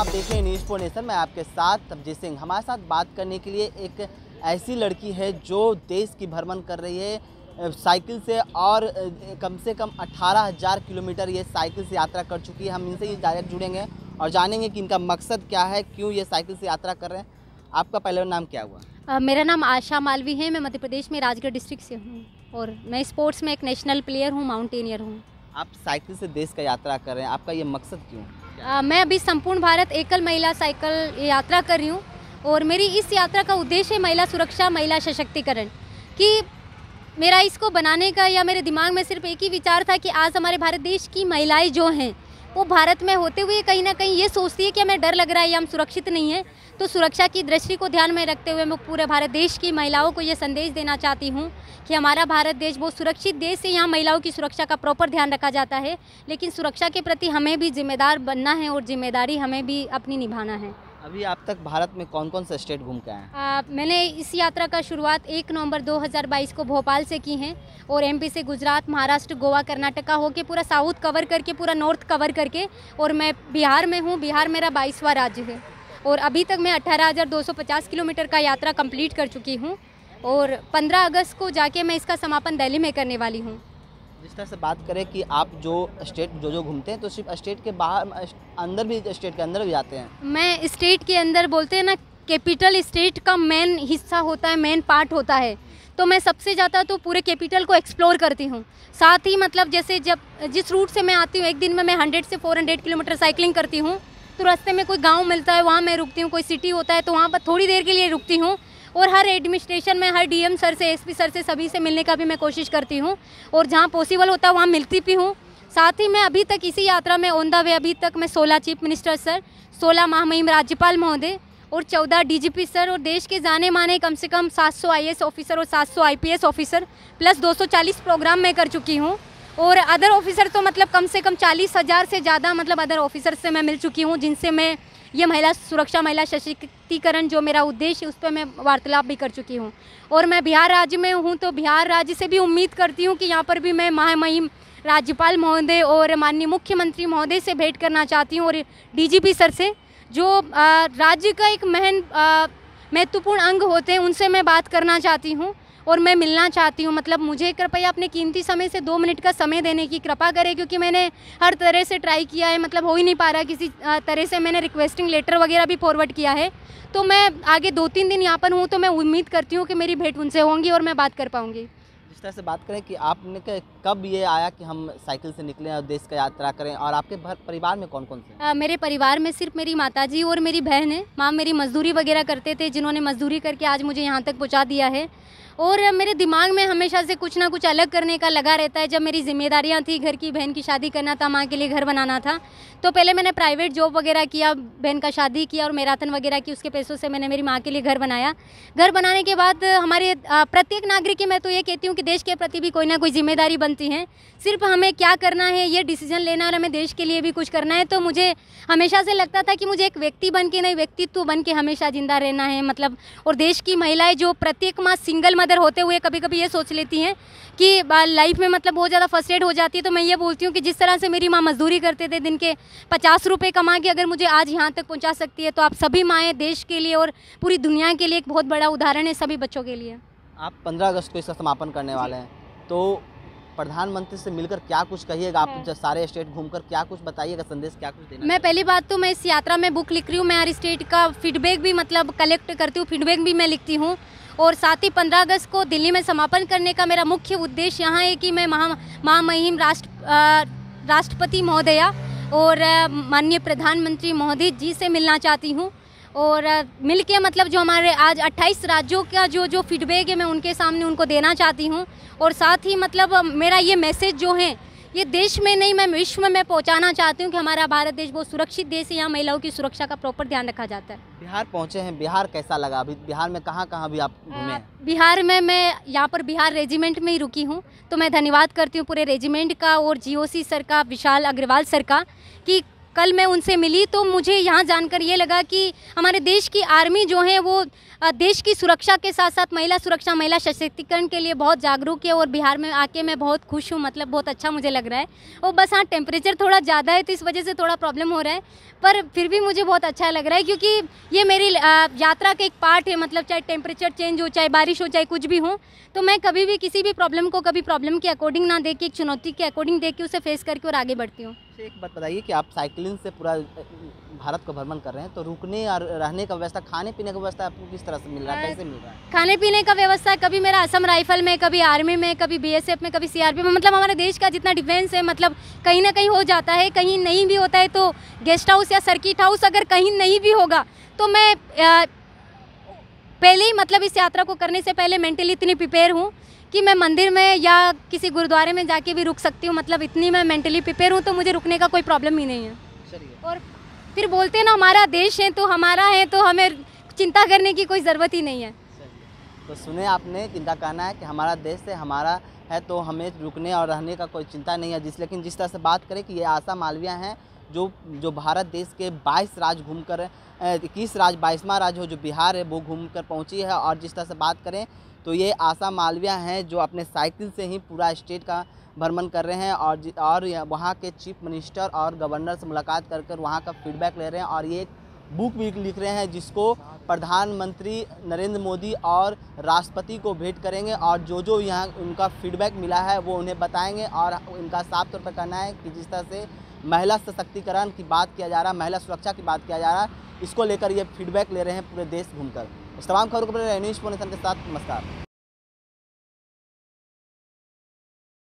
आप देख रहे हैं न्यूज़ नेशन मैं आपके साथ अभिजीत सिंह हमारे साथ बात करने के लिए एक ऐसी लड़की है जो देश की भ्रमण कर रही है साइकिल से और कम से कम अट्ठारह हज़ार किलोमीटर ये साइकिल से यात्रा कर चुकी है हम इनसे ही डायरेक्ट जुड़ेंगे और जानेंगे कि इनका मकसद क्या है क्यों ये साइकिल से यात्रा कर रहे हैं आपका पहला नाम क्या हुआ आ, मेरा नाम आशा मालवी है मैं मध्य प्रदेश में राजगढ़ डिस्ट्रिक्ट से हूँ और मैं स्पोर्ट्स में एक नेशनल प्लेयर हूँ माउंटेनियर हूँ आप साइकिल से देश का यात्रा कर रहे हैं आपका ये मकसद क्यों मैं अभी संपूर्ण भारत एकल महिला साइकिल यात्रा कर रही हूँ और मेरी इस यात्रा का उद्देश्य है महिला सुरक्षा महिला सशक्तिकरण कि मेरा इसको बनाने का या मेरे दिमाग में सिर्फ एक ही विचार था कि आज हमारे भारत देश की महिलाएं जो हैं वो भारत में होते हुए कहीं ना कहीं ये सोचती है कि हमें डर लग रहा है या हम सुरक्षित नहीं हैं तो सुरक्षा की दृष्टि को ध्यान में रखते हुए मैं पूरे भारत देश की महिलाओं को ये संदेश देना चाहती हूँ कि हमारा भारत देश बहुत सुरक्षित देश है यहाँ महिलाओं की सुरक्षा का प्रॉपर ध्यान रखा जाता है लेकिन सुरक्षा के प्रति हमें भी जिम्मेदार बनना है और जिम्मेदारी हमें भी अपनी निभाना है अभी आप तक भारत में कौन कौन से स्टेट घूम के आए हैं मैंने इस यात्रा का शुरुआत एक नवंबर 2022 को भोपाल से की है और एमपी से गुजरात महाराष्ट्र गोवा कर्नाटका होके पूरा साउथ कवर करके पूरा नॉर्थ कवर करके और मैं बिहार में हूँ बिहार मेरा बाईसवा राज्य है और अभी तक मैं अठारह किलोमीटर का यात्रा कम्प्लीट कर चुकी हूँ और पंद्रह अगस्त को जाके मैं इसका समापन दिल्ली में करने वाली हूँ जिस तरह से बात करें कि आप जो स्टेट जो जो घूमते हैं तो सिर्फ स्टेट के बाहर अंदर भी स्टेट के अंदर भी जाते हैं मैं स्टेट के अंदर बोलते हैं ना कैपिटल स्टेट का मेन हिस्सा होता है मेन पार्ट होता है तो मैं सबसे ज़्यादा तो पूरे कैपिटल को एक्सप्लोर करती हूँ साथ ही मतलब जैसे जब जिस रूट से मैं आती हूँ एक दिन में मैं हंड्रेड से फोर हंड्रेड किलोमीटर साइकिलिंग करती हूँ तो रास्ते में कोई गांव मिलता है वहाँ मैं रुकती हूँ कोई सिटी होता है तो वहाँ पर थोड़ी देर के लिए रुकती हूँ और हर एडमिनिस्ट्रेशन में हर डीएम सर से एसपी सर से सभी से मिलने का भी मैं कोशिश करती हूँ और जहाँ पॉसिबल होता है वहाँ मिलती भी हूँ साथ ही मैं अभी तक इसी यात्रा में ऑन द वे अभी तक मैं सोलह चीफ मिनिस्टर सर सोलह महामहिम राज्यपाल महोदय और चौदह डीजीपी सर और देश के जाने माने कम से कम 700 सौ ऑफिसर और 700 सौ ऑफिसर प्लस 240 प्रोग्राम मैं कर चुकी हूँ और अदर ऑफिसर तो मतलब कम से कम चालीस हज़ार से ज़्यादा मतलब अदर ऑफिसर से मैं मिल चुकी हूँ जिनसे मैं ये महिला सुरक्षा महिला सशक्तिकरण जो मेरा उद्देश्य उस पर मैं वार्तालाप भी कर चुकी हूँ और मैं बिहार राज्य में हूँ तो बिहार राज्य से भी उम्मीद करती हूँ कि यहाँ पर भी मैं महामहिम राज्यपाल महोदय और माननीय मुख्यमंत्री महोदय से भेंट करना चाहती हूँ और डी सर से जो राज्य का एक महन महत्वपूर्ण अंग होते हैं उनसे मैं बात करना चाहती हूँ और मैं मिलना चाहती हूँ मतलब मुझे कृपया अपने कीमती समय से दो मिनट का समय देने की कृपा करें क्योंकि मैंने हर तरह से ट्राई किया है मतलब हो ही नहीं पा रहा किसी तरह से मैंने रिक्वेस्टिंग लेटर वगैरह भी फॉरवर्ड किया है तो मैं आगे दो तीन दिन यहाँ पर हूँ तो मैं उम्मीद करती हूँ कि मेरी भेंट उनसे होंगी और मैं बात कर पाऊँगी जिस तरह से बात करें कि आपने कब ये आया कि हम साइकिल से निकलें और देश का यात्रा करें और आपके परिवार में कौन कौन से आ, मेरे परिवार में सिर्फ मेरी माताजी और मेरी बहन है माँ मेरी मजदूरी वगैरह करते थे जिन्होंने मजदूरी करके आज मुझे यहाँ तक पहुँचा दिया है और मेरे दिमाग में हमेशा से कुछ ना कुछ अलग करने का लगा रहता है जब मेरी जिम्मेदारियाँ थी घर की बहन की शादी करना था माँ के लिए घर बनाना था तो पहले मैंने प्राइवेट जॉब वगैरह किया बहन का शादी किया और मैराथन वगैरह की उसके पैसों से मैंने मेरी माँ के लिए घर बनाया घर बनाने के बाद हमारे प्रत्येक नागरिक की मैं तो ये कहती हूँ कि देश के प्रति भी कोई ना कोई जिम्मेदारी बनती है सिर्फ हमें क्या करना है ये डिसीजन लेना और हमें देश के लिए भी कुछ करना है तो मुझे हमेशा से लगता था कि मुझे एक व्यक्ति बन के नहीं व्यक्तित्व बन के हमेशा जिंदा रहना है मतलब और देश की महिलाएं जो प्रत्येक माँ सिंगल मदर इधर होते हुए कभी कभी ये सोच लेती हैं कि लाइफ में मतलब बहुत ज़्यादा फर्स्ट एड हो जाती है तो मैं ये बोलती हूँ कि जिस तरह से मेरी माँ मजदूरी करते थे दिन के पचास रुपये कमा के अगर मुझे आज यहाँ तक पहुँचा सकती है तो आप सभी माएँ देश के लिए और पूरी दुनिया के लिए एक बहुत बड़ा उदाहरण है सभी बच्चों के लिए आप पंद्रह अगस्त को इसका समापन करने वाले हैं तो प्रधानमंत्री से मिलकर क्या कुछ कहिएगा आप जब सारे स्टेट घूमकर क्या कुछ बताइएगा संदेश क्या कुछ देना मैं पहली बात तो मैं इस यात्रा में बुक लिख रही हूँ मैं हर स्टेट का फीडबैक भी मतलब कलेक्ट करती हूँ फीडबैक भी मैं लिखती हूँ और साथ ही 15 अगस्त को दिल्ली में समापन करने का मेरा मुख्य उद्देश्य यहाँ है कि मैं महा महामहिम राष्ट्र राष्ट्रपति महोदया और माननीय प्रधानमंत्री मोदी जी से मिलना चाहती हूँ और मिल के मतलब जो हमारे आज 28 राज्यों का जो जो फीडबैक है मैं उनके सामने उनको देना चाहती हूँ और साथ ही मतलब मेरा ये मैसेज जो है ये देश में नहीं मैं विश्व में पहुंचाना चाहती हूँ कि हमारा भारत देश बहुत सुरक्षित देश है यहाँ महिलाओं की सुरक्षा का प्रॉपर ध्यान रखा जाता है बिहार पहुँचे हैं बिहार कैसा लगा अभी बिहार में कहाँ कहाँ भी आप घूमे बिहार में मैं यहाँ पर बिहार रेजिमेंट में ही रुकी हूँ तो मैं धन्यवाद करती हूँ पूरे रेजिमेंट का और जी सर का विशाल अग्रवाल सर का की कल मैं उनसे मिली तो मुझे यहाँ जानकर ये लगा कि हमारे देश की आर्मी जो है वो देश की सुरक्षा के साथ साथ महिला सुरक्षा महिला सशक्तिकरण के लिए बहुत जागरूक है और बिहार में आके मैं बहुत खुश हूँ मतलब बहुत अच्छा मुझे लग रहा है और बस हाँ टेम्परेचर थोड़ा ज़्यादा है तो इस वजह से थोड़ा प्रॉब्लम हो रहा है पर फिर भी मुझे बहुत अच्छा लग रहा है क्योंकि ये मेरी यात्रा का एक पार्ट है मतलब चाहे टेम्परेचर चेंज हो चाहे बारिश हो चाहे कुछ भी हो तो मैं कभी भी किसी भी प्रॉब्लम को कभी प्रॉब्लम के अकॉर्डिंग ना दे के एक चुनौती के अकॉर्डिंग दे के उसे फेस करके और आगे बढ़ती हूँ अच्छा एक बात बताइए कि आप साइकिलिंग से पूरा भारत का भ्रमण कर रहे हैं तो रुकने और रहने का व्यवस्था खाने पीने का व्यवस्था आपको किस तरह से मिल रहा है कैसे मिल रहा है खाने पीने का व्यवस्था कभी मेरा असम राइफल में कभी आर्मी में कभी बीएसएफ में कभी सीआरपीएफ में मतलब हमारे देश का जितना डिफेंस है मतलब कहीं ना कहीं हो जाता है कहीं नहीं भी होता है तो गेस्ट हाउस या सर्किट हाउस अगर कहीं नहीं भी होगा तो मैं पहले ही मतलब इस यात्रा को करने से पहले मेंटली इतनी प्रिपेयर हूँ कि मैं मंदिर में या किसी गुरुद्वारे में जाके भी रुक सकती हूँ मतलब इतनी मैं मेंटली प्रिपेयर हूँ तो मुझे रुकने का कोई प्रॉब्लम ही नहीं है और फिर बोलते हैं ना हमारा देश है तो हमारा है तो हमें चिंता करने की कोई ज़रूरत ही नहीं है तो सुने आपने चिंता कहना है कि हमारा देश है हमारा है तो हमें रुकने और रहने का कोई चिंता नहीं है जिस लेकिन जिस तरह से बात करें कि ये आशा मालविया हैं जो जो भारत देश के 22 राज्य घूमकर इक्कीस राज्य बाईसवा राज्य हो जो बिहार है वो घूम कर पहुँची है और जिस तरह से बात करें तो ये आशा मालविया हैं जो अपने साइकिल से ही पूरा स्टेट का भ्रमण कर रहे हैं और और वहाँ के चीफ मिनिस्टर और गवर्नर से मुलाकात कर कर वहाँ का फीडबैक ले रहे हैं और ये बुक भी लिख रहे हैं जिसको प्रधानमंत्री नरेंद्र मोदी और राष्ट्रपति को भेंट करेंगे और जो जो यहाँ उनका फीडबैक मिला है वो उन्हें बताएंगे और उनका साफ तौर पर कहना है कि जिस तरह से महिला सशक्तिकरण की बात किया जा रहा है महिला सुरक्षा की बात किया जा रहा है इसको लेकर ये फीडबैक ले रहे हैं पूरे देश घूमकर इस तमाम खबरों को न्यूज़ फोनेशन के साथ नमस्कार